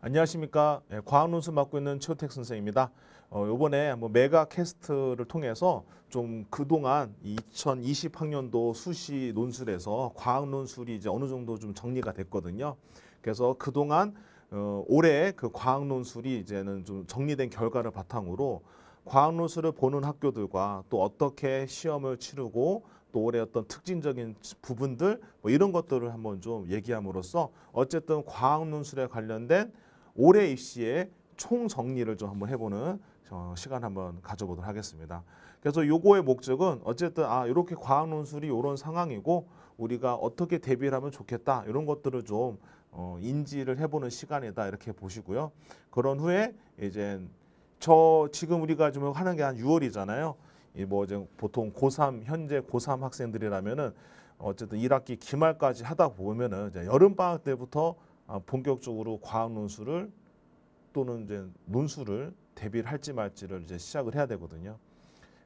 안녕하십니까. 예, 과학논술 맡고 있는 최우택 선생입니다. 어, 이번에 뭐 메가 캐스트를 통해서 좀 그동안 2020 학년도 수시 논술에서 과학논술이 이제 어느 정도 좀 정리가 됐거든요. 그래서 그동안 어, 올해 그 과학논술이 이제는 좀 정리된 결과를 바탕으로 과학논술을 보는 학교들과 또 어떻게 시험을 치르고 또 올해 어떤 특징적인 부분들 뭐 이런 것들을 한번 좀 얘기함으로써 어쨌든 과학논술에 관련된 올해 입시의 총정리를 좀 한번 해보는 어, 시간 한번 가져보도록 하겠습니다. 그래서 요거의 목적은 어쨌든 아 이렇게 과학 논술이 이런 상황이고 우리가 어떻게 대비를 하면 좋겠다 이런 것들을 좀 어, 인지를 해보는 시간이다 이렇게 보시고요. 그런 후에 이제 저 지금 우리가 지금 하는 게 한 6월이잖아요. 이뭐 이제 보통 고3 현재 고3 학생들이라면은 어쨌든 1학기 기말까지 하다 보면은 이제 여름 방학 때부터 어, 본격적으로 과학 논술을 또는 이제 논술을 대비를 할지 말지를 이제 시작을 해야 되거든요.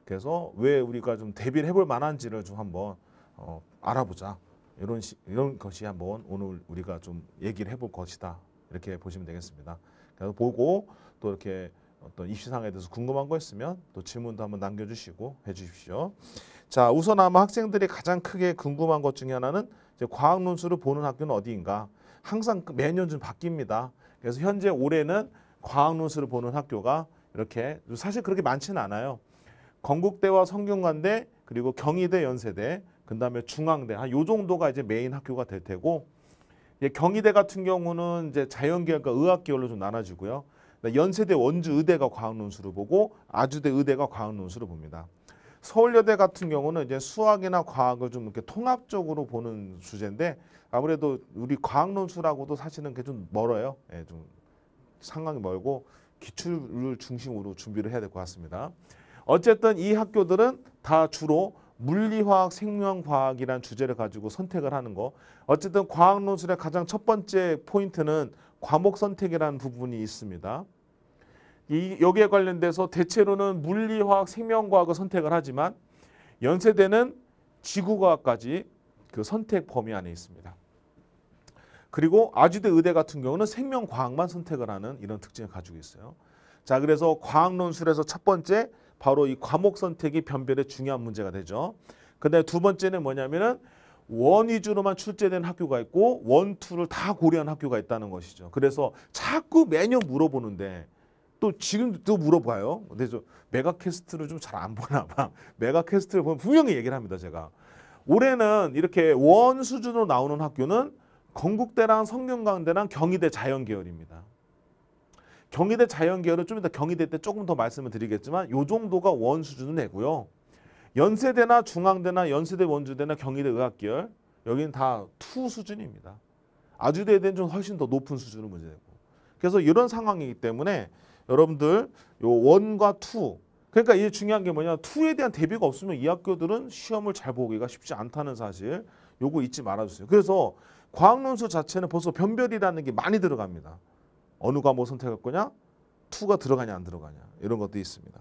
그래서 왜 우리가 좀 대비를 해볼 만한지를 좀 한번 어, 알아보자. 이런 시, 이런 것이 한번 오늘 우리가 좀 얘기를 해볼 것이다. 이렇게 보시면 되겠습니다. 그래서 보고 또 이렇게 어떤 입시상에 대해서 궁금한 거 있으면 또 질문도 한번 남겨주시고 해주십시오. 자, 우선 아마 학생들이 가장 크게 궁금한 것 중에 하나는 과학 논술을 보는 학교는 어디인가? 항상 그 매년 좀 바뀝니다. 그래서 현재 올해는 과학논술을 보는 학교가 이렇게 사실 그렇게 많지는 않아요. 건국대와 성균관대 그리고 경희대 연세대 그다음에 중앙대 한요 정도가 이제 메인 학교가 될 테고 이제 경희대 같은 경우는 이제 자연계열과 의학계열로 좀 나눠지고요. 연세대 원주 의대가 과학논술을 보고 아주대 의대가 과학논술을 봅니다. 서울여대 같은 경우는 이제 수학이나 과학을 좀 이렇게 통합적으로 보는 주제인데 아무래도 우리 과학논술하고도 사실은 좀 멀어요. 예, 좀 상황이 멀고 기출을 중심으로 준비를 해야 될 것 같습니다. 어쨌든 이 학교들은 다 주로 물리화학, 생명과학이란 주제를 가지고 선택을 하는 거. 어쨌든 과학논술의 가장 첫 번째 포인트는 과목 선택이라는 부분이 있습니다. 이, 여기에 관련돼서 대체로는 물리화학, 생명과학을 선택을 하지만 연세대는 지구과학까지 그 선택 범위 안에 있습니다. 그리고 아주대 의대 같은 경우는 생명과학만 선택을 하는 이런 특징을 가지고 있어요. 자, 그래서 과학논술에서 첫 번째 바로 이 과목 선택이 변별의 중요한 문제가 되죠. 근데 두 번째는 뭐냐면은 원 위주로만 출제된 학교가 있고 원, 투를 다 고려한 학교가 있다는 것이죠. 그래서 자꾸 매년 물어보는데 또 지금도 물어봐요. 근데 저 메가캐스트를 좀 잘 안 보나 봐. 메가캐스트를 보면 분명히 얘기를 합니다. 제가 올해는 이렇게 원 수준으로 나오는 학교는 건국대랑 성균관대랑 경희대 자연계열입니다. 경희대 자연계열은 좀 이따 경희대 때 조금 더 말씀을 드리겠지만 요 정도가 원 수준은 내고요. 연세대나 중앙대나 연세대 원주대나 경희대 의학계열 여기는 다 투 수준입니다. 아주대에 대한 좀 훨씬 더 높은 수준의 문제고 그래서 이런 상황이기 때문에 여러분들 요 원과 투 그러니까 이게 중요한 게 뭐냐 투에 대한 대비가 없으면 이 학교들은 시험을 잘 보기가 쉽지 않다는 사실 요거 잊지 말아주세요. 그래서 과학론수 자체는 벌써 변별이라는 게 많이 들어갑니다. 어느 과목 선택할 거냐? 투가 들어가냐 안 들어가냐 이런 것도 있습니다.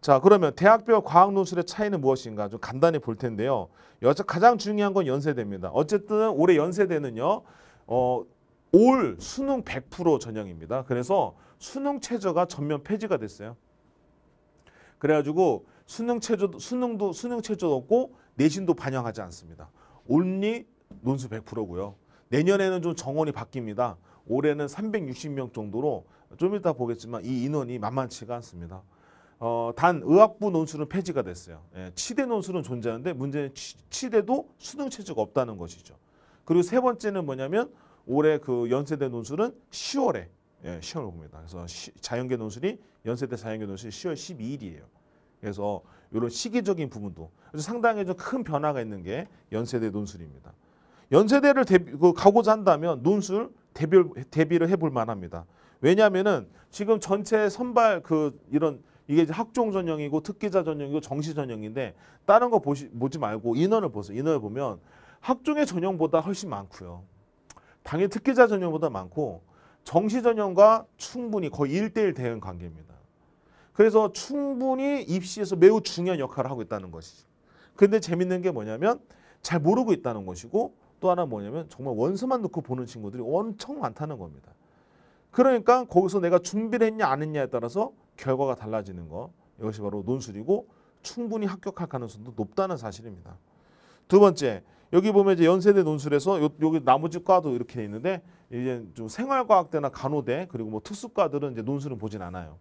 자 그러면 대학별 과학 논술의 차이는 무엇인가 좀 간단히 볼 텐데요. 여자 가장 중요한 건 연세대입니다. 어쨌든 올해 연세대는요. 어, 올 수능 100% 전형입니다. 그래서 수능 체제가 전면 폐지가 됐어요. 그래가지고 수능 체조 수능도 수능 체조도 없고 내신도 반영하지 않습니다. 온리 논수 100%고요. 내년에는 좀 정원이 바뀝니다. 올해는 360명 정도로 좀 이따 보겠지만 이 인원이 만만치가 않습니다. 어, 단 의학부 논술은 폐지가 됐어요. 예, 치대 논술은 존재하는데 문제는 치, 대도 수능 체제가 없다는 것이죠. 그리고 세 번째는 뭐냐면 올해 그 연세대 논술은 10월에 예, 10월 옵니다. 그래서 시, 자연계 논술이 연세대 자연계 논술이 10월 12일이에요. 그래서 이런 시기적인 부분도 그래서 상당히 좀 큰 변화가 있는 게 연세대 논술입니다. 연세대를 대비, 그 가고자 한다면 논술 대비, 대비를 해볼 만합니다. 왜냐하면은 지금 전체 선발 그 이런 이게 학종 전형이고 특기자 전형이고 정시 전형인데 다른 거 보시, 보지 말고 인원을 보세요. 인원을 보면 학종의 전형보다 훨씬 많고요. 당연히 특기자 전형보다 많고 정시전형과 충분히 거의 일대일 대응 관계입니다. 그래서 충분히 입시에서 매우 중요한 역할을 하고 있다는 것이죠. 근데 재밌는 게 뭐냐면 잘 모르고 있다는 것이고 또 하나 뭐냐면 정말 원서만 놓고 보는 친구들이 엄청 많다는 겁니다. 그러니까 거기서 내가 준비를 했냐 안 했냐에 따라서 결과가 달라지는 거 이것이 바로 논술이고 충분히 합격할 가능성도 높다는 사실입니다. 두 번째 여기 보면 이제 연세대 논술에서 요, 여기 나머지 과도 이렇게 돼 있는데 이제 좀 생활과학대나 간호대 그리고 뭐 특수과들은 이제 논술은 보진 않아요.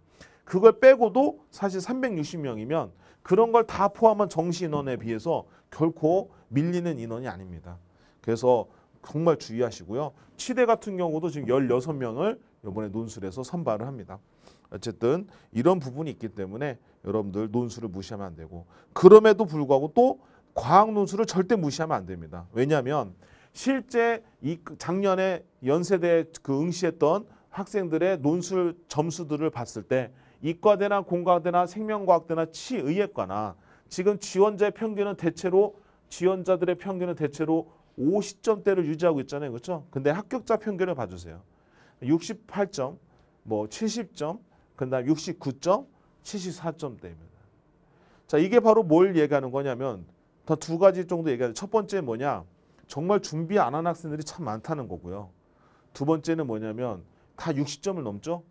그걸 빼고도 사실 360명이면 그런 걸 다 포함한 정시 인원에 비해서 결코 밀리는 인원이 아닙니다. 그래서 정말 주의하시고요. 치대 같은 경우도 지금 16명을 이번에 논술에서 선발을 합니다. 어쨌든 이런 부분이 있기 때문에 여러분들 논술을 무시하면 안 되고 그럼에도 불구하고 또 과학 논술을 절대 무시하면 안 됩니다. 왜냐하면 실제 이 작년에 연세대 그 응시했던 학생들의 논술 점수들을 봤을 때 이과대나 공과대나 생명과학대나 치의학과나 지금 지원자의 평균은 대체로 지원자들의 평균은 대체로 50점대를 유지하고 있잖아요. 그렇죠? 근데 합격자 평균을 봐주세요. 68점, 뭐 70점, 그 다음 69점, 74점대입니다. 자, 이게 바로 뭘 얘기하는 거냐면 더 두 가지 정도 얘기하는 첫 번째 뭐냐? 정말 준비 안 한 학생들이 참 많다는 거고요. 두 번째는 뭐냐면 다 60점을 넘죠.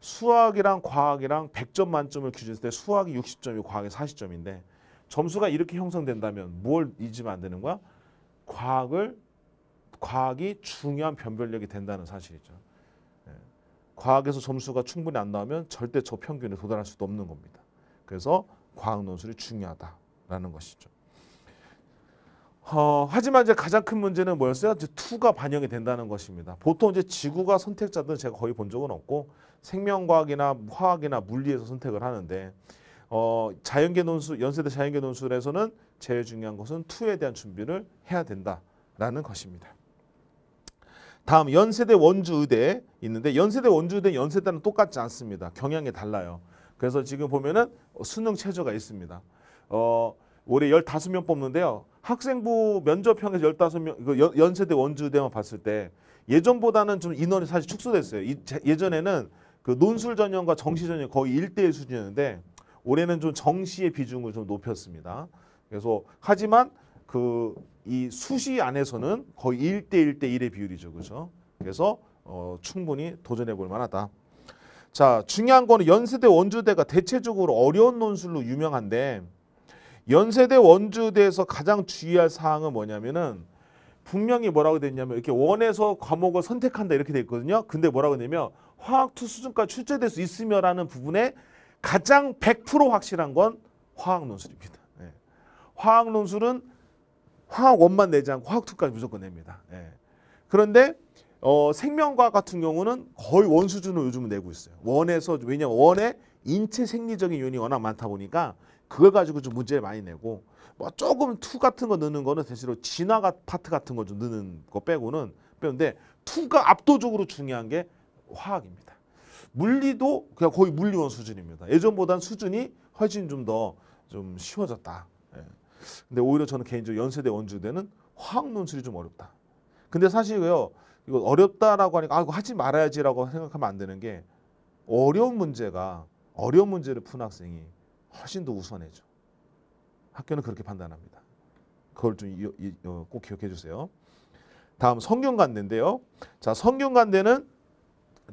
수학이랑 과학이랑 100점 만점을 기준했을 때 수학이 60점이고 과학이 40점인데 점수가 이렇게 형성된다면 뭘 잊으면 안 되는 거야? 과학을 과학이 중요한 변별력이 된다는 사실이죠. 예. 과학에서 점수가 충분히 안 나오면 절대 저 평균에 도달할 수도 없는 겁니다. 그래서 과학 논술이 중요하다라는 것이죠. 어, 하지만 이제 가장 큰 문제는 뭐였어요? 이제 투가 반영이 된다는 것입니다. 보통 이제 지구가 선택자들은 제가 거의 본 적은 없고 생명과학이나 화학이나 물리에서 선택을 하는데 어, 자연계 논술, 연세대 자연계 논술에서는 제일 중요한 것은 투에 대한 준비를 해야 된다라는 것입니다. 다음 연세대 원주의대 있는데 연세대 원주의대 연세대는 똑같지 않습니다. 경향이 달라요. 그래서 지금 보면은 수능 최저가 있습니다. 어, 올해 열다명 뽑는데요. 학생부 면접형에서 15명, 그 연세대 원주대만 봤을 때 예전보다는 좀 인원이 사실 축소됐어요. 예전에는 그 논술 전형과 정시 전형 거의 일대일 수준이었는데 올해는 좀 정시의 비중을 좀 높였습니다. 그래서 하지만 그 이 수시 안에서는 거의 일대일대일의 비율이죠. 그죠? 그래서 어, 충분히 도전해 볼 만하다. 자, 중요한 거는 연세대 원주대가 대체적으로 어려운 논술로 유명한데 연세대 원주대에서 가장 주의할 사항은 뭐냐면은 분명히 뭐라고 됐냐면 이렇게 원에서 과목을 선택한다 이렇게 돼 있거든요. 근데 뭐라고 되냐면 화학투 수준까지 출제될 수 있으며라는 부분에 가장 100% 확실한 건 화학 논술입니다. 예. 화학 논술은 화학 원만 내지 않고 화학 투까지 무조건 냅니다. 예. 그런데 어, 생명과학 같은 경우는 거의 원수준으로 요즘은 내고 있어요. 원에서 왜냐면 원에 인체 생리적인 요인이 워낙 많다 보니까 그걸 가지고 좀 문제를 많이 내고 뭐 조금 투 같은 거 넣는 거는 대체로 진화 파트 같은 거 좀 넣는 거 빼고는 빼는데 투가 압도적으로 중요한 게 화학입니다. 물리도 그냥 거의 물리원 수준입니다. 예전보단 수준이 훨씬 좀 더좀 좀 쉬워졌다. 예. 근데 오히려 저는 개인적으로 연세대 원주대는 화학 논술이 좀 어렵다. 근데 사실요 이거 어렵다라고 하니까 아 이거 하지 말아야지라고 생각하면 안 되는 게 어려운 문제가 어려운 문제를 푼 학생이 훨씬 더 우선해져. 학교는 그렇게 판단합니다. 그걸 좀꼭 어, 기억해 주세요. 다음 성균관대인데요. 자 성균관대는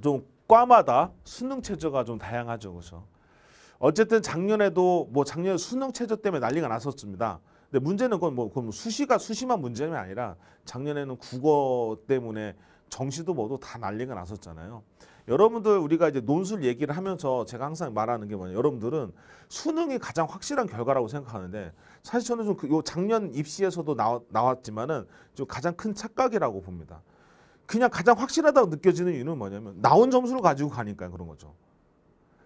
좀 과마다 수능 체제가 좀 다양하죠, 그렇죠? 어쨌든 작년에도 뭐 작년 수능 체제 때문에 난리가 났었습니다. 근데 문제는 그건 뭐 그럼 뭐 수시가 수시만 문제는 아니라 작년에는 국어 때문에 정시도 뭐도 다 난리가 났었잖아요. 여러분들 우리가 이제 논술 얘기를 하면서 제가 항상 말하는 게 뭐냐 여러분들은 수능이 가장 확실한 결과라고 생각하는데 사실 저는 좀그 작년 입시에서도 나왔, 나왔지만은 좀 가장 큰 착각이라고 봅니다. 그냥 가장 확실하다고 느껴지는 이유는 뭐냐면 나온 점수를 가지고 가니까 그런 거죠.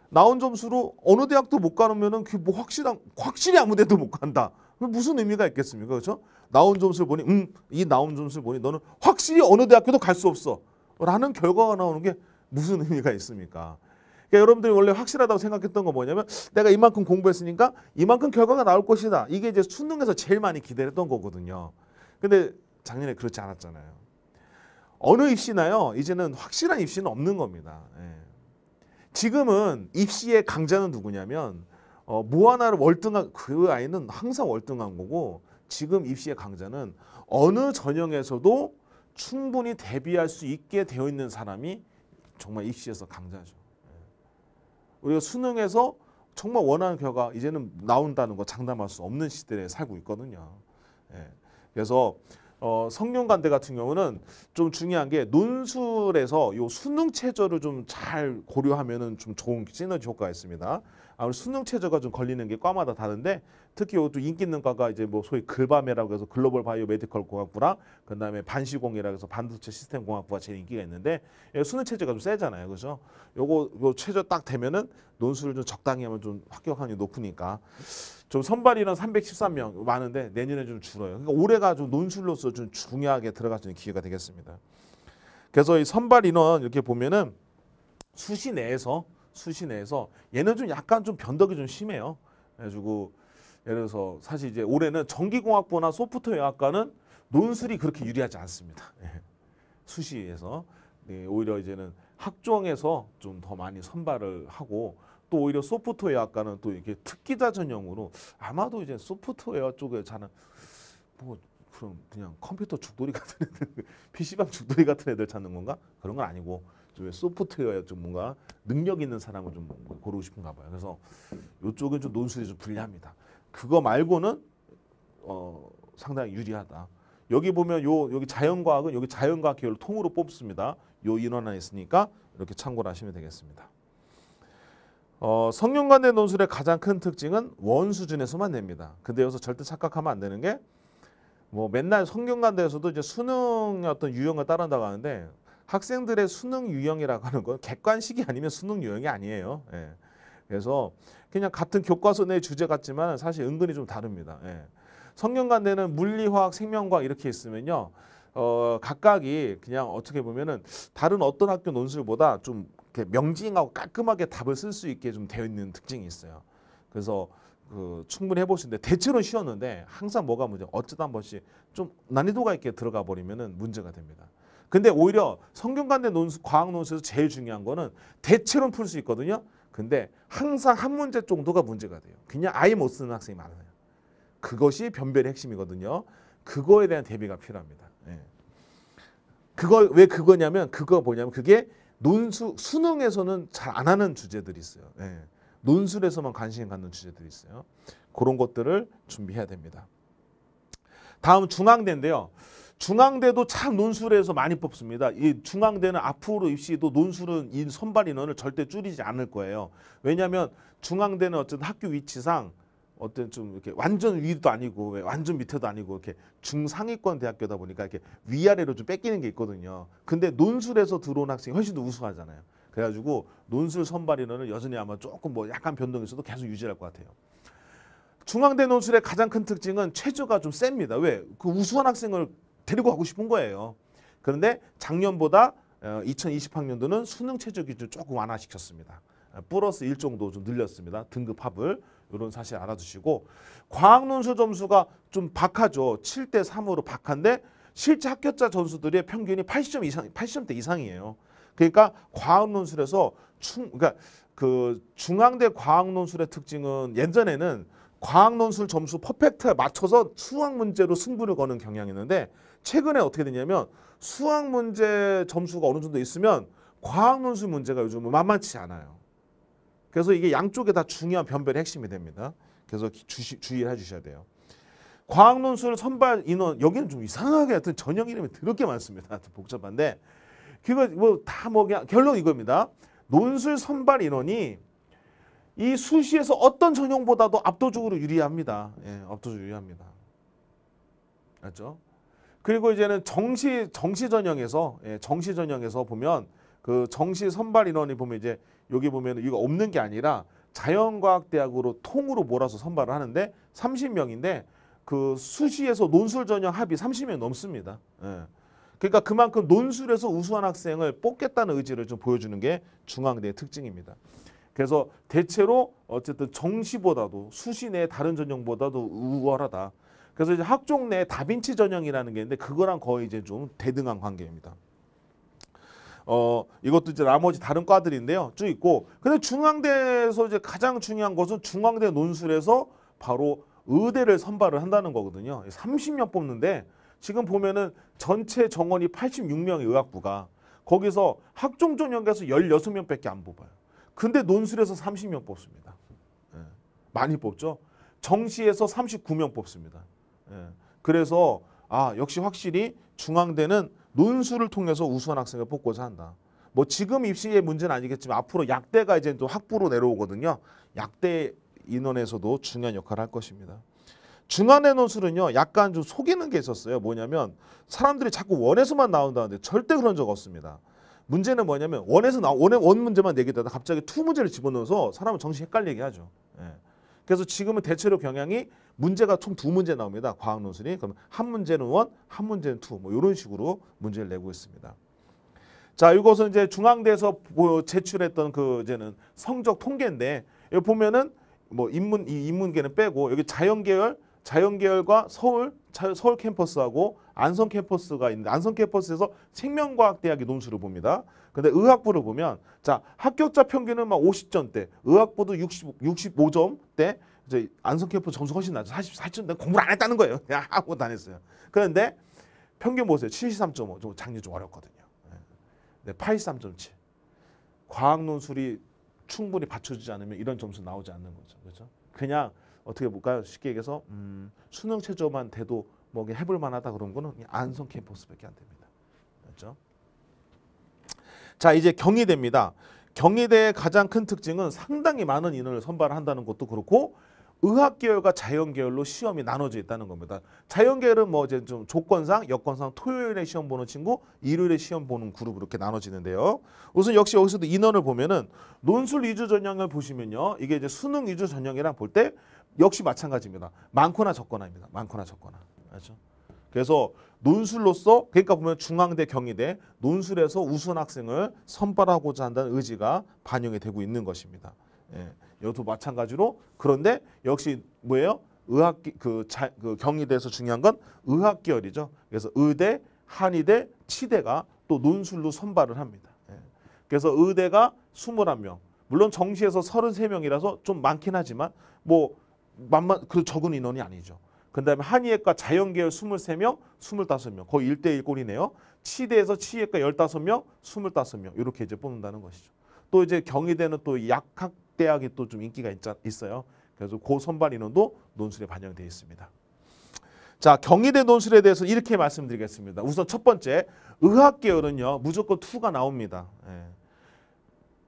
나온 점수로 어느 대학도 못 가면은 그 뭐 확실한 확실히 아무 데도 못 간다. 무슨 의미가 있겠습니까? 그렇죠? 나온 점수를 보니 음, 이 나온 점수를 보니 너는 확실히 어느 대학교도 갈 수 없어. 라는 결과가 나오는 게 무슨 의미가 있습니까? 그러니까 여러분들이 원래 확실하다고 생각했던 건 뭐냐면 내가 이만큼 공부했으니까 이만큼 결과가 나올 것이다. 이게 이제 수능에서 제일 많이 기대했던 거거든요. 근데 작년에 그렇지 않았잖아요. 어느 입시나요? 이제는 확실한 입시는 없는 겁니다. 예. 지금은 입시의 강자는 누구냐면 어, 뭐 하나를 월등한 그 아이는 항상 월등한 거고 지금 입시의 강자는 어느 전형에서도 충분히 대비할 수 있게 되어 있는 사람이 정말 입시에서 강자죠. 예. 우리가 수능에서 정말 원하는 결과 이제는 나온다는 거 장담할 수 없는 시대에 살고 있거든요. 예. 그래서 어, 성균관대 같은 경우는 좀 중요한 게 논술에서 요 수능 체제를 좀 잘 고려하면은 좀 좋은 시너지 효과가 있습니다. 아무래도 수능 체저가 좀 걸리는 게 과마다 다른데 특히 또 인기 있는 과가 이제 뭐 소위 글밤이라고 해서 글로벌 바이오 메디컬 공학부랑 그다음에 반시공이라고 해서 반도체 시스템 공학부가 제일 인기가 있는데 예, 수능 체제가 좀 세잖아요. 그죠? 요거 요 체제 딱 되면은 논술을 좀 적당히 하면 좀 합격 확률이 높으니까 좀 선발이란 313명 많은데 내년에 좀 줄어요. 그러니까 올해가 좀 논술로서 좀 중요하게 들어갈 수 있는 기회가 되겠습니다. 그래서 이 선발 인원 이렇게 보면은 수시 내에서 수시내에서 얘는 좀 약간 좀 변덕이 좀 심해요. 그래가지고 예를 들어서 사실 이제 올해는 전기공학부나 소프트웨어학과는 논술이 그렇게 유리하지 않습니다. 예. 수시에서 네, 오히려 이제는 학종에서 좀 더 많이 선발을 하고 또 오히려 소프트웨어학과는 또 이렇게 특기자 전형으로 아마도 이제 소프트웨어 쪽에 자는 뭐 그런 그냥 컴퓨터 죽돌이 같은 애들, PC방 죽돌이 같은 애들 찾는 건가? 그런 건 아니고 좀 소프트웨어 좀 뭔가 능력 있는 사람을 좀 고르고 싶은가 봐요. 그래서 이쪽은 좀 논술이 좀 불리합니다. 그거 말고는 어, 상당히 유리하다. 여기 보면 요 여기 자연과학은 여기 자연과학 계열로 통으로 뽑습니다. 요 인원 안에 있으니까 이렇게 참고를 하시면 되겠습니다. 어, 성균관대 논술의 가장 큰 특징은 원 수준에서만 냅니다. 근데 여기서 절대 착각하면 안 되는 게 뭐 맨날 성균관대에서도 이제 수능의 어떤 유형을 따른다고 하는데 학생들의 수능 유형이라고 하는 건 객관식이 아니면 수능 유형이 아니에요. 예. 그래서 그냥 같은 교과서 내 주제 같지만 사실 은근히 좀 다릅니다. 예. 성경관대는 물리, 화학, 생명과학 이렇게 있으면요. 어, 각각이 그냥 어떻게 보면은 다른 어떤 학교 논술보다 좀 이렇게 명징하고 깔끔하게 답을 쓸 수 있게 좀 되어 있는 특징이 있어요. 그래서 그 충분히 해보시는데 대체로 쉬웠는데 항상 뭐가 문제 어쩌다 한 번씩 좀 난이도가 있게 들어가 버리면은 문제가 됩니다. 근데 오히려 성균관대 논술, 과학 논술에서 제일 중요한 거는 대체론 풀 수 있거든요. 근데 항상 한 문제 정도가 문제가 돼요. 그냥 아예 못 쓰는 학생이 많아요. 그것이 변별의 핵심이거든요. 그거에 대한 대비가 필요합니다. 예. 그걸 왜 그거냐면 그거 뭐냐면 그게 논술 수능에서는 잘 안 하는 주제들이 있어요. 예. 논술에서만 관심 갖는 주제들이 있어요. 그런 것들을 준비해야 됩니다. 다음 중앙대인데요. 중앙대도 참 논술에서 많이 뽑습니다. 이 중앙대는 앞으로 입시도 논술은 이 선발 인원을 절대 줄이지 않을 거예요. 왜냐하면 중앙대는 어쨌든 학교 위치상 어떤 좀 이렇게 완전 위도 아니고 완전 밑에도 아니고 이렇게 중상위권 대학교다 보니까 이렇게 위아래로 좀 뺏기는 게 있거든요. 근데 논술에서 들어온 학생이 훨씬 더 우수하잖아요. 그래가지고 논술 선발 인원은 여전히 아마 조금 뭐 약간 변동이 있어도 계속 유지할 것 같아요. 중앙대 논술의 가장 큰 특징은 최저가 좀 셉니다. 왜? 그 우수한 학생을 데리고 가고 싶은 거예요. 그런데 작년보다 2020학년도는 어, 수능 최저 기준 조금 완화시켰습니다. 어, 플러스 일 정도 좀 늘렸습니다. 등급 합을 이런 사실 알아두시고 과학 논술 점수가 좀 박하죠. 7대 3으로 박한데 실제 합격자 점수들의 평균이 80점 이상 80점대 이상이에요. 그러니까 과학 논술에서 충 그러니까 그 중앙대 과학 논술의 특징은 예전에는 과학 논술 점수 퍼펙트에 맞춰서 수학 문제로 승부를 거는 경향이 있는데 최근에 어떻게 됐냐면 수학 문제 점수가 어느 정도 있으면 과학 논술 문제가 요즘 만만치 않아요. 그래서 이게 양쪽에 다 중요한 변별의 핵심이 됩니다. 그래서 주시, 주의를 해주셔야 돼요. 과학 논술 선발 인원 여기는 좀 이상하게 하여튼 전형 이름이 더럽게 많습니다. 복잡한데 그거 뭐다뭐 뭐 결론 이겁니다. 논술 선발 인원이 이 수시에서 어떤 전형보다도 압도적으로 유리합니다. 예, 압도적으로 유리합니다. 알죠? 그리고 이제는 정시 정시 전형에서 예, 정시 전형에서 보면 그 정시 선발 인원이 보면 이제 여기 보면 이거 없는 게 아니라 자연과학대학으로 통으로 몰아서 선발을 하는데 30명인데 그 수시에서 논술 전형 합이 30명 넘습니다. 예. 그러니까 그만큼 논술에서 우수한 학생을 뽑겠다는 의지를 좀 보여주는 게 중앙대의 특징입니다. 그래서 대체로 어쨌든 정시보다도 수시 내 다른 전형보다도 우월하다. 그래서 이제 학종 내 다빈치 전형이라는 게 있는데 그거랑 거의 이제 좀 대등한 관계입니다. 어 이것도 이제 나머지 다른 과들인데요. 쭉 있고 근데 중앙대에서 이제 가장 중요한 것은 중앙대 논술에서 바로 의대를 선발을 한다는 거거든요. 30명 뽑는데 지금 보면은 전체 정원이 86명의 의학부가 거기서 학종 전형에서 16명밖에 안 뽑아요. 근데 논술에서 30명 뽑습니다. 예. 많이 뽑죠. 정시에서 39명 뽑습니다. 예. 그래서 아 역시 확실히 중앙대는 논술을 통해서 우수한 학생을 뽑고자 한다. 뭐 지금 입시의 문제는 아니겠지만 앞으로 약대가 이제 또 학부로 내려오거든요. 약대 인원에서도 중요한 역할을 할 것입니다. 중앙대 논술은요 약간 좀 속이는 게 있었어요 뭐냐면 사람들이 자꾸 원에서만 나온다는데 절대 그런 적 없습니다 문제는 뭐냐면 원에서 나원에원 문제만 내기다가 갑자기 투 문제를 집어넣어서 사람은 정신 헷갈리게 하죠 예. 그래서 지금은 대체로 경향이 문제가 총 두 문제 나옵니다. 과학 논술이. 그럼 한 문제는 원, 한 문제는 투. 뭐 이런 식으로 문제를 내고 있습니다. 자, 이것은 이제 중앙대에서 제출했던 그 이제는 성적 통계인데 여기 보면은 뭐 인문 이 인문계는 빼고 여기 자연계열, 자연계열과 서울 서울 캠퍼스하고 안성 캠퍼스가 있는데 안성 캠퍼스에서 생명과학대학의 논술을 봅니다. 근데 의학부를 보면 자 합격자 평균은 막 50점대, 의학부도 60, 65점대, 이제 안성 캠퍼스 점수 훨씬 낮아 44점대 공부를 안 했다는 거예요. 그냥 아무것도 안 했어요. 그런데 평균 보세요. 73.5, 좀 작년 좀 어렵거든요. 네, 83.7. 과학 논술이 충분히 받쳐주지 않으면 이런 점수 나오지 않는 거죠. 그렇죠? 그냥 어떻게 볼까요? 쉽게 얘기해서 음, 수능 최저만 돼도 뭐 해볼 만하다 그런 거는 안성 캠퍼스밖에 안 됩니다. 그죠자 이제 경희대입니다. 경희대의 가장 큰 특징은 상당히 많은 인원을 선발한다는 것도 그렇고 의학계열과 자연계열로 시험이 나눠져 있다는 겁니다. 자연계열은 뭐 이제 좀 조건상, 여건상 토요일에 시험 보는 친구, 일요일에 시험 보는 그룹 이렇게 나눠지는데요. 우선 역시 여기서도 인원을 보면은 논술 위주 전형을 보시면요. 이게 이제 수능 위주 전형이랑 볼 때 역시 마찬가지입니다. 많거나 적거나입니다. 많거나 적거나. 알죠? 그래서 논술로서 그러니까 보면 중앙대 경희대 논술에서 우수한 학생을 선발하고자 한다는 의지가 반영이 되고 있는 것입니다. 예. 여도 마찬가지로 그런데 역시 뭐예요? 의학 그, 자, 그 경희대에서 중요한 건 의학 계열이죠. 그래서 의대, 한의대, 치대가 또 논술로 선발을 합니다. 예. 그래서 의대가 21명, 물론 정시에서 33명이라서 좀 많긴 하지만 뭐 만만 그 적은 인원이 아니죠. 그 다음에 한의학과 자연계열 23명, 25명. 거의 1대1 꼴이네요. 치대에서 치의과 15명, 25명. 이렇게 이제 뽑는다는 것이죠. 또 이제 경희대는 또 약학대학이 또 좀 인기가 있, 있어요. 그래서 고 선발 인원도 논술에 반영되어 있습니다. 자, 경희대 논술에 대해서 이렇게 말씀드리겠습니다. 우선 첫 번째, 의학계열은요, 무조건 투가 나옵니다. 예.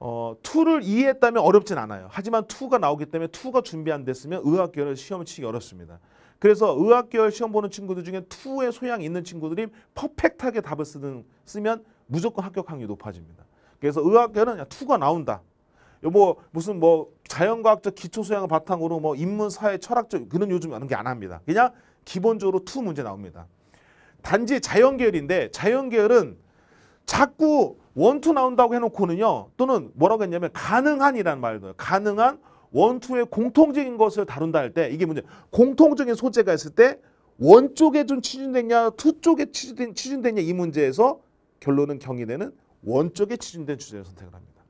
어, 2를 이해했다면 어렵진 않아요. 하지만 투가 나오기 때문에 투가 준비 안 됐으면 의학계열은 시험을 치기 어렵습니다. 그래서 의학계열 시험 보는 친구들 중에 투의 소양 이 있는 친구들이 퍼펙트하게 답을 쓰는, 쓰면 무조건 합격 확률이 높아집니다. 그래서 의학계열은 투가 나온다. 뭐 무슨 뭐 자연과학적 기초 소양을 바탕으로 뭐 인문 사회 철학적 그런 요즘 하는 게안 합니다. 그냥 기본적으로 투 문제 나옵니다. 단지 자연계열인데 자연계열은 자꾸 원투 나온다고 해놓고는요 또는 뭐라고 했냐면 가능한이라는 말도 가능한 원투의 공통적인 것을 다룬다 할 때 이게 문제. 공통적인 소재가 있을 때 원쪽에 좀 치중됐냐, 투 쪽에 치중된, 치중됐냐 이 문제에서 결론은 경희대는 원쪽에 치중된 주제를 선택을 합니다.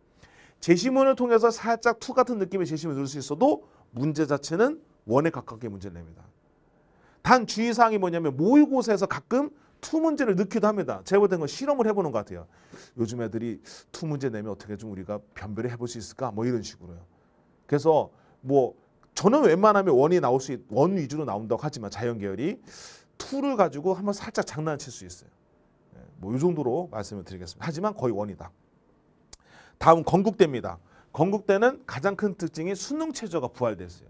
제시문을 통해서 살짝 투 같은 느낌의 제시문을 넣을 수 있어도 문제 자체는 원에 가깝게 문제를 냅니다. 단 주의사항이 뭐냐면 모의고사에서 가끔 투 문제를 넣기도 합니다. 제가 볼땐 건 실험을 해보는 것 같아요. 요즘 애들이 투 문제 내면 어떻게 좀 우리가 변별을 해볼 수 있을까? 뭐 이런 식으로요. 그래서 뭐 저는 웬만하면 원이 나올 수, 있, 원 위주로 나온다고 하지만 자연 계열이 투를 가지고 한번 살짝 장난칠 수 있어요. 예, 뭐이 정도로 말씀을 드리겠습니다. 하지만 거의 원이다. 다음 건국대입니다. 건국대는 가장 큰 특징이 수능 체제가 부활됐어요.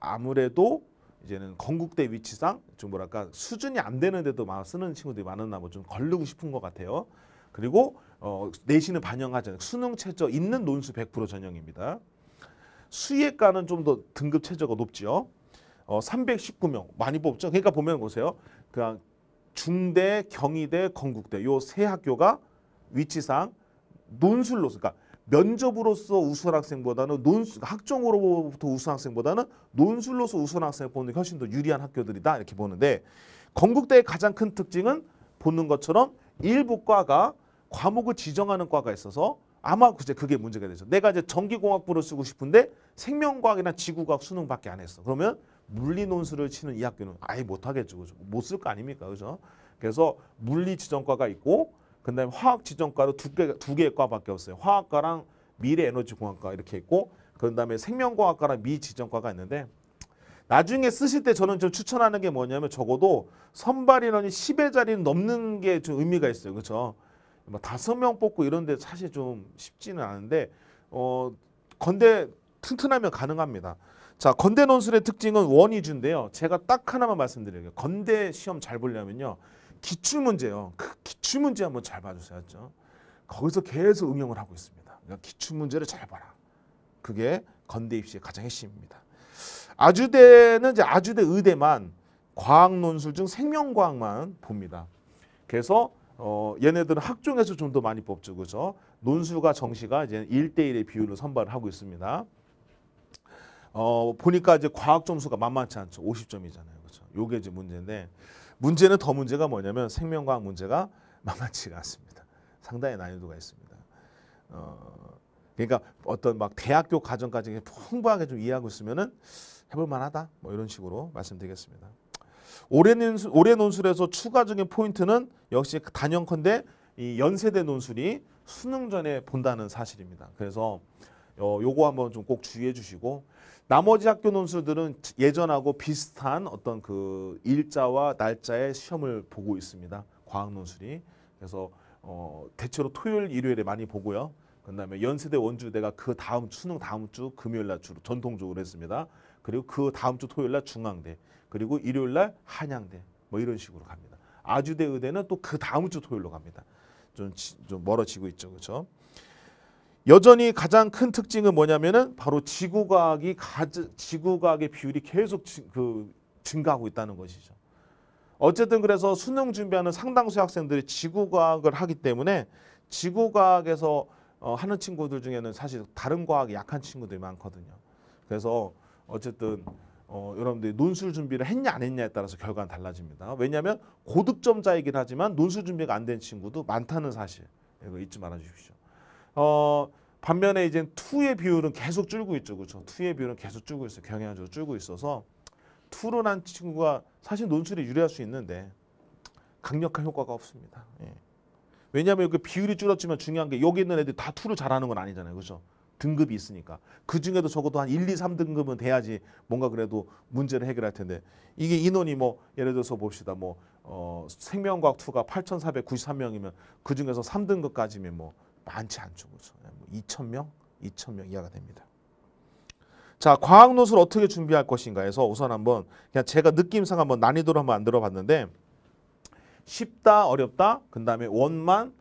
아무래도 이제는 건국대 위치상 좀 뭐랄까 수준이 안 되는데도 막 쓰는 친구들이 많았나 뭐 좀 걸르고 싶은 것 같아요. 그리고 어, 내신을 반영하지 않은 수능 체제 있는 논수 100% 전형입니다. 수의과는 좀 더 등급 체제가 높지요. 어, 319명 많이 뽑죠. 그러니까 보면 보세요. 그냥 중대, 경희대, 건국대 요 세 학교가 위치상 논술로서 그러니까 면접으로서 우수한 학생보다는 논술 학종으로부터 우수한 학생보다는 논술로서 우수한 학생을 보는 게 훨씬 더 유리한 학교들이다 이렇게 보는데 건국대의 가장 큰 특징은 보는 것처럼 일부 과가 과목을 지정하는 과가 있어서 아마 그제 그게 문제가 되죠. 내가 이제 전기공학부를 쓰고 싶은데 생명과학이나 지구과학 수능밖에 안 했어. 그러면 물리논술을 치는 이 학교는 아예 못 하겠죠. 그죠? 못쓸 거 아닙니까? 그죠? 그래서 물리 지정과가 있고 그다음에 화학 지정과도 두개 두 개의 과밖에 없어요. 화학과랑 미래 에너지 공학과 이렇게 있고 그다음에 생명과학과랑 미 지정과가 있는데 나중에 쓰실 때 저는 좀 추천하는 게 뭐냐면 적어도 선발 인원이 10회 자리는 넘는 게 좀 의미가 있어요. 그렇죠? 뭐 다섯 명 뽑고 이런 데 사실 좀 쉽지는 않은데 어 건대 튼튼하면 가능합니다. 자 건대 논술의 특징은 원위주인데요. 제가 딱 하나만 말씀드릴게요. 건대 시험 잘 보려면요. 기출 문제요. 그 기출 문제 한번 잘 봐주세요. 죠 거기서 계속 응용을 하고 있습니다. 그러니까 기출 문제를 잘 봐라. 그게 건대 입시의 가장 핵심입니다. 아주대는 이제 아주대 의대만 과학 논술 중 생명과학만 봅니다. 그래서 어, 얘네들은 학종에서 좀 더 많이 뽑죠. 그죠? 논수가 정시가 이제 1대1의 비율로 선발을 하고 있습니다. 어, 보니까 이제 과학 점수가 만만치 않죠. 50점이잖아요. 그죠? 요게 이제 문제인데 문제는 더 문제가 뭐냐면 생명과학 문제가 만만치가 않습니다. 상당히 난이도가 있습니다. 어, 그러니까 어떤 막 대학교 과정까지 풍부하게 좀 이해하고 있으면은 해볼 만하다. 뭐 이런 식으로 말씀드리겠습니다. 올해, 논술, 올해 논술에서 추가적인 포인트는 역시 단연컨대 이 연세대 논술이 수능 전에 본다는 사실입니다. 그래서 어, 요거 한번 좀 꼭 주의해 주시고 나머지 학교 논술들은 예전하고 비슷한 어떤 그 일자와 날짜의 시험을 보고 있습니다. 과학 논술이. 그래서 어, 대체로 토요일, 일요일에 많이 보고요. 그다음에 연세대 원주대가 그 다음 수능 다음 주 금요일 날 주로 전통적으로 했습니다. 그리고 그 다음 주 토요일 날 중앙대 그리고 일요일 날 한양대 뭐 이런 식으로 갑니다. 아주대 의대는 또 그 다음 주 토요일로 갑니다. 좀, 좀 멀어지고 있죠. 그렇죠? 여전히 가장 큰 특징은 뭐냐면은 바로 지구과학이 지구과학의 비율이 계속 지, 그 증가하고 있다는 것이죠. 어쨌든 그래서 수능 준비하는 상당수 학생들이 지구과학을 하기 때문에 지구과학에서 어, 하는 친구들 중에는 사실 다른 과학이 약한 친구들이 많거든요. 그래서 어쨌든 어, 여러분들이 논술 준비를 했냐 안 했냐에 따라서 결과는 달라집니다. 왜냐하면 고득점자이긴 하지만 논술 준비가 안 된 친구도 많다는 사실 이거 예, 잊지 말아주십시오. 어, 반면에 이제 투의 비율은 계속 줄고 있죠. 그렇죠. 투의 비율은 계속 줄고 있어요. 경향적으로 줄고 있어서 투로 난 친구가 사실 논술에 유리할 수 있는데 강력한 효과가 없습니다. 예. 왜냐하면 그 비율이 줄었지만 중요한 게 여기 있는 애들이 다 투를 잘하는 건 아니잖아요. 그렇죠. 등급이 있으니까 그 중에도 적어도 한 1, 2, 3등급은 돼야지 뭔가 그래도 문제를 해결할 텐데 이게 인원이 뭐 예를 들어서 봅시다 뭐 어, 생명과학 2가 8,493명이면 그 중에서 3등급까지면 뭐 많지 않죠 그렇죠 2천명2천명 예, 뭐 이하가 됩니다. 자, 과학 노술 어떻게 준비할 것인가 해서 우선 한번 그냥 제가 느낌상 한번 난이도를 한번 만들어 봤는데 쉽다, 어렵다, 그 다음에 원만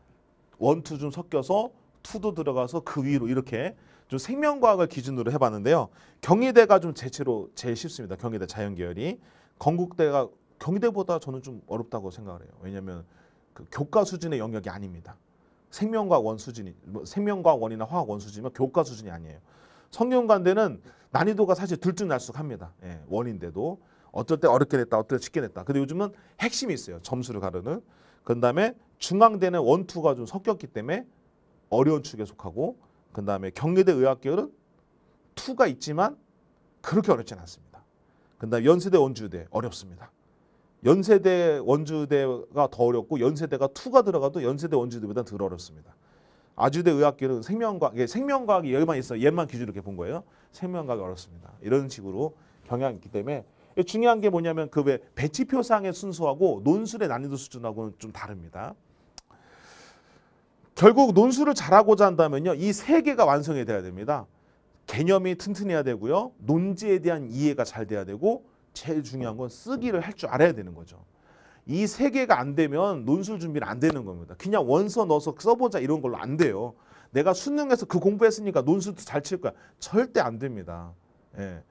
원투 좀 섞여서 투도 들어가서 그 위로 이렇게 좀 생명과학을 기준으로 해봤는데요. 경희대가 좀 제체로 제일 쉽습니다. 경희대 자연계열이 건국대가 경희대보다 저는 좀 어렵다고 생각을 해요. 왜냐하면 그 교과 수준의 영역이 아닙니다. 생명과원 수준이 뭐 생명과원이나 화학원 수준이면 교과 수준이 아니에요. 성균관대는 난이도가 사실 들쭉날쭉합니다. 예, 원인데도 어떨 때 어렵게 됐다 어떨 때 쉽게 됐다 근데 요즘은 핵심이 있어요. 점수를 가르는. 그다음에 중앙대는 원투가 좀 섞였기 때문에 어려운 축에 속하고 그 다음에 경례대 의학계열은 투가 있지만 그렇게 어렵진 않습니다. 그 다음에 연세대 원주대 어렵습니다. 연세대 원주대가 더 어렵고 연세대가 투가 들어가도 연세대 원주대보다 덜 어렵습니다. 아주대 의학계는 생명과학, 생명과학이 여기만 있어 옛만 기준으로 이렇게 본 거예요. 생명과학이 어렵습니다. 이런 식으로 경향이 있기 때문에 중요한 게 뭐냐면 그왜 배치표상의 순수하고 논술의 난이도 수준하고는 좀 다릅니다. 결국 논술을 잘하고자 한다면요. 이 세 개가 완성이 돼야 됩니다. 개념이 튼튼해야 되고요. 논지에 대한 이해가 잘 돼야 되고 제일 중요한 건 쓰기를 할 줄 알아야 되는 거죠. 이 세 개가 안 되면 논술 준비는 안 되는 겁니다. 그냥 원서 넣어서 써보자 이런 걸로 안 돼요. 내가 수능에서 그 공부했으니까 논술도 잘 칠 거야. 절대 안 됩니다. 예.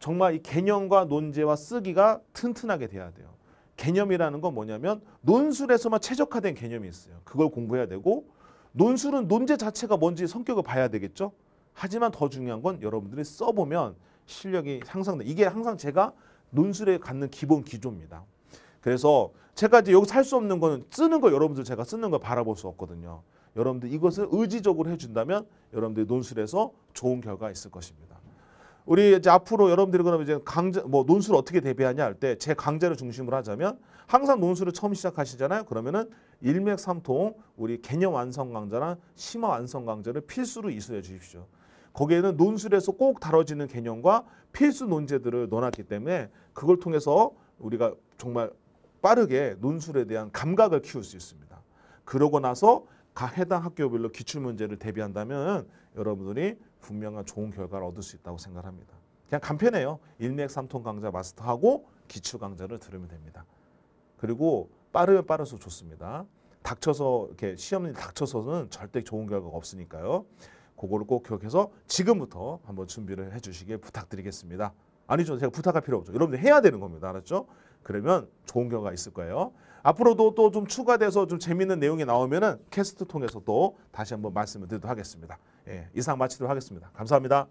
정말 이 개념과 논제와 쓰기가 튼튼하게 돼야 돼요. 개념이라는 건 뭐냐면 논술에서만 최적화된 개념이 있어요. 그걸 공부해야 되고 논술은 논제 자체가 뭔지 성격을 봐야 되겠죠. 하지만 더 중요한 건 여러분들이 써보면 실력이 향상돼. 이게 항상 제가 논술에 갖는 기본 기조입니다. 그래서 제가 이제 여기서 할수 없는 거는 쓰는 거 여러분들 제가 쓰는 걸 바라볼 수 없거든요. 여러분들 이것을 의지적으로 해준다면 여러분들 논술에서 좋은 결과 있을 것입니다. 우리 이제 앞으로 여러분들이 그러면 이제 강좌 뭐논술 어떻게 대비하냐 할 때 제 강좌를 중심으로 하자면 항상 논술을 처음 시작하시잖아요. 그러면은 일맥삼통 우리 개념 완성 강좌나 심화 완성 강좌를 필수로 이수해 주십시오. 거기에는 논술에서 꼭 다뤄지는 개념과 필수 논제들을 넣어놨기 때문에 그걸 통해서 우리가 정말 빠르게 논술에 대한 감각을 키울 수 있습니다. 그러고 나서 각 해당 학교별로 기출문제를 대비한다면 여러분들이 분명한 좋은 결과를 얻을 수 있다고 생각합니다. 그냥 간편해요. 일맥삼통 강좌 마스터하고 기출 강좌를 들으면 됩니다. 그리고 빠르면 빠를수록 좋습니다. 닥쳐서 이렇게 시험이 닥쳐서는 절대 좋은 결과가 없으니까요. 그거를 꼭 기억해서 지금부터 한번 준비를 해주시길 부탁드리겠습니다. 아니죠. 제가 부탁할 필요 없죠. 여러분들 해야 되는 겁니다. 알았죠? 그러면 좋은 결과가 있을 거예요. 앞으로도 또 좀 추가돼서 좀 재밌는 내용이 나오면은 캐스트 통해서 또 다시 한번 말씀을 드리도록 하겠습니다. 예, 이상 마치도록 하겠습니다. 감사합니다.